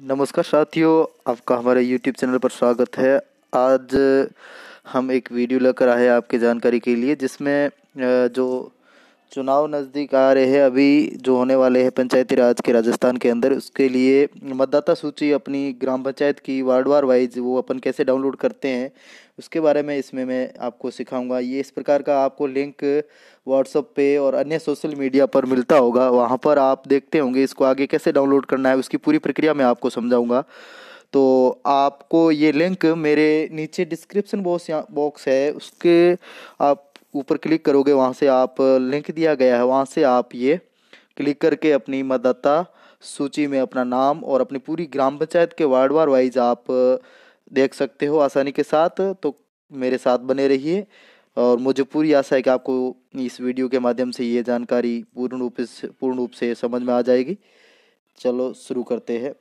नमस्कार साथियों आपका हमारे YouTube चैनल पर स्वागत है आज हम एक वीडियो लेकर आए आपके जानकारी के लिए जिसमें जो चुनाव नज़दीक आ रहे हैं अभी जो होने वाले हैं पंचायती राज के राजस्थान के अंदर उसके लिए मतदाता सूची अपनी ग्राम पंचायत की वार्डवार वाइज वो अपन कैसे डाउनलोड करते हैं उसके बारे में इसमें मैं आपको सिखाऊंगा ये इस प्रकार का आपको लिंक व्हाट्सअप पे और अन्य सोशल मीडिया पर मिलता होगा वहाँ पर आप देखते होंगे इसको आगे कैसे डाउनलोड करना है उसकी पूरी प्रक्रिया मैं आपको समझाऊँगा तो आपको ये लिंक मेरे नीचे डिस्क्रिप्शन बॉक्स बॉक्स है उसके आप ऊपर क्लिक करोगे वहाँ से आप लिंक दिया गया है वहाँ से आप ये क्लिक करके अपनी मतदाता सूची में अपना नाम और अपनी पूरी ग्राम पंचायत के वार्ड वार वाइज आप देख सकते हो आसानी के साथ तो मेरे साथ बने रहिए और मुझे पूरी आशा है कि आपको इस वीडियो के माध्यम से ये जानकारी पूर्ण रूप से पूर्ण रूप से समझ में आ जाएगी चलो शुरू करते हैं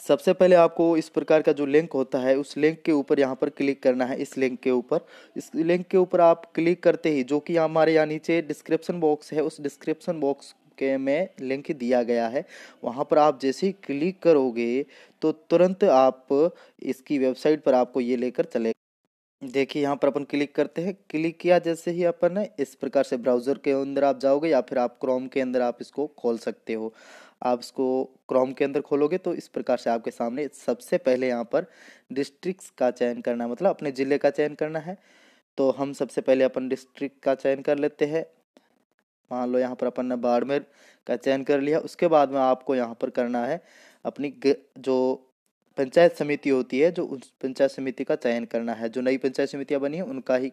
सबसे पहले आपको इस प्रकार का जो लिंक होता है उस लिंक के ऊपर यहाँ पर क्लिक करना है इस लिंक के ऊपर इस लिंक के ऊपर आप क्लिक करते ही जो कि हमारे यहाँ नीचे डिस्क्रिप्शन बॉक्स है उस डिस्क्रिप्शन बॉक्स के में लिंक दिया गया है वहाँ पर आप जैसे ही क्लिक करोगे तो तुरंत आप इसकी वेबसाइट पर आपको ये लेकर चले देखिए यहाँ पर अपन क्लिक करते हैं क्लिक किया जैसे ही अपन है इस प्रकार से ब्राउज़र के अंदर आप जाओगे या फिर आप क्रोम के अंदर आप इसको खोल सकते हो आप इसको क्रोम के अंदर खोलोगे तो इस प्रकार से आपके सामने सबसे पहले यहाँ पर डिस्ट्रिक्ट का चयन करना है मतलब अपने ज़िले का चयन करना है तो हम सबसे पहले अपन डिस्ट्रिक्ट का चयन कर लेते हैं मान लो यहाँ पर अपन ने बाड़मेर का चयन कर लिया उसके बाद में आपको यहाँ पर करना है अपनी जो पंचायत समिति होती है जो उस पंचायत समिति का चयन करना है जो नई पंचायत समितियाँ बनी है उनका ही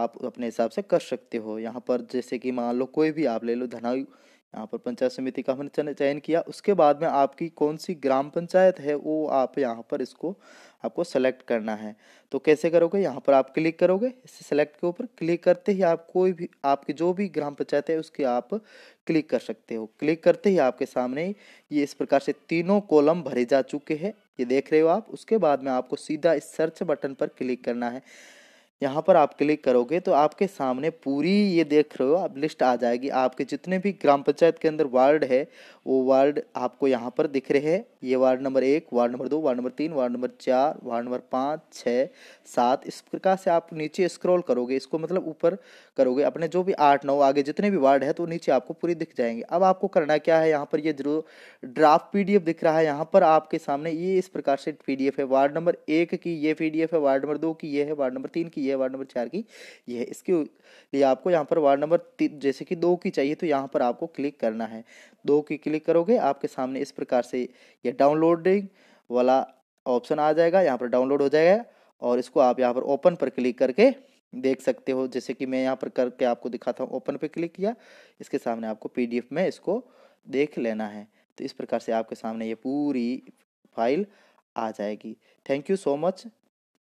आप अपने हिसाब से कर सकते हो यहाँ पर जैसे कि मान लो कोई भी आप ले लो धनायु यहाँ पर पंचायत समिति का हमने चयन किया उसके बाद में आपकी कौन सी ग्राम पंचायत है वो आप यहाँ पर इसको आपको सेलेक्ट करना है तो कैसे करोगे यहाँ पर आप क्लिक करोगे इसे सेलेक्ट के ऊपर क्लिक करते ही आप कोई भी आपके जो भी ग्राम पंचायत है उसके आप क्लिक कर सकते हो क्लिक करते ही आपके सामने ये इस प्रकार से तीनों कॉलम भरे जा चुके हैं ये देख रहे हो आप उसके बाद में आपको सीधा इस सर्च बटन पर क्लिक करना है यहाँ पर आप क्लिक करोगे तो आपके सामने पूरी ये देख रहे हो आप लिस्ट आ जाएगी आपके जितने भी ग्राम पंचायत के अंदर वार्ड है वो वार्ड आपको यहाँ पर दिख रहे हैं ये वार्ड नंबर एक वार्ड नंबर दो वार्ड नंबर तीन वार्ड नंबर चार वार्ड नंबर पाँच छः सात इस प्रकार से आप नीचे स्क्रॉल करोगे इसको मतलब ऊपर करोगे अपने जो भी आठ नौ आगे जितने भी वार्ड है तो नीचे आपको पूरी दिख जाएंगे अब आपको करना क्या है यहाँ पर ये जो ड्राफ्ट पी दिख रहा है यहाँ पर आपके सामने ये इस प्रकार से पी है वार्ड नंबर एक की ये पी है वार्ड नंबर दो की ये है वार्ड नंबर तीन की ये है वार्ड नंबर चार की ये है इसके लिए आपको यहाँ पर वार्ड नंबर जैसे कि दो की चाहिए तो यहाँ पर आपको क्लिक करना है दो की क्लिक करोगे आपके सामने इस प्रकार से ये डाउनलोडिंग वाला ऑप्शन आ जाएगा यहाँ पर डाउनलोड हो जाएगा और इसको आप यहाँ पर ओपन पर क्लिक करके देख सकते हो जैसे कि मैं यहाँ पर करके आपको दिखाता हूँ ओपन पर क्लिक किया इसके सामने आपको पी में इसको देख लेना है तो इस प्रकार से आपके सामने ये पूरी फाइल आ जाएगी थैंक यू सो मच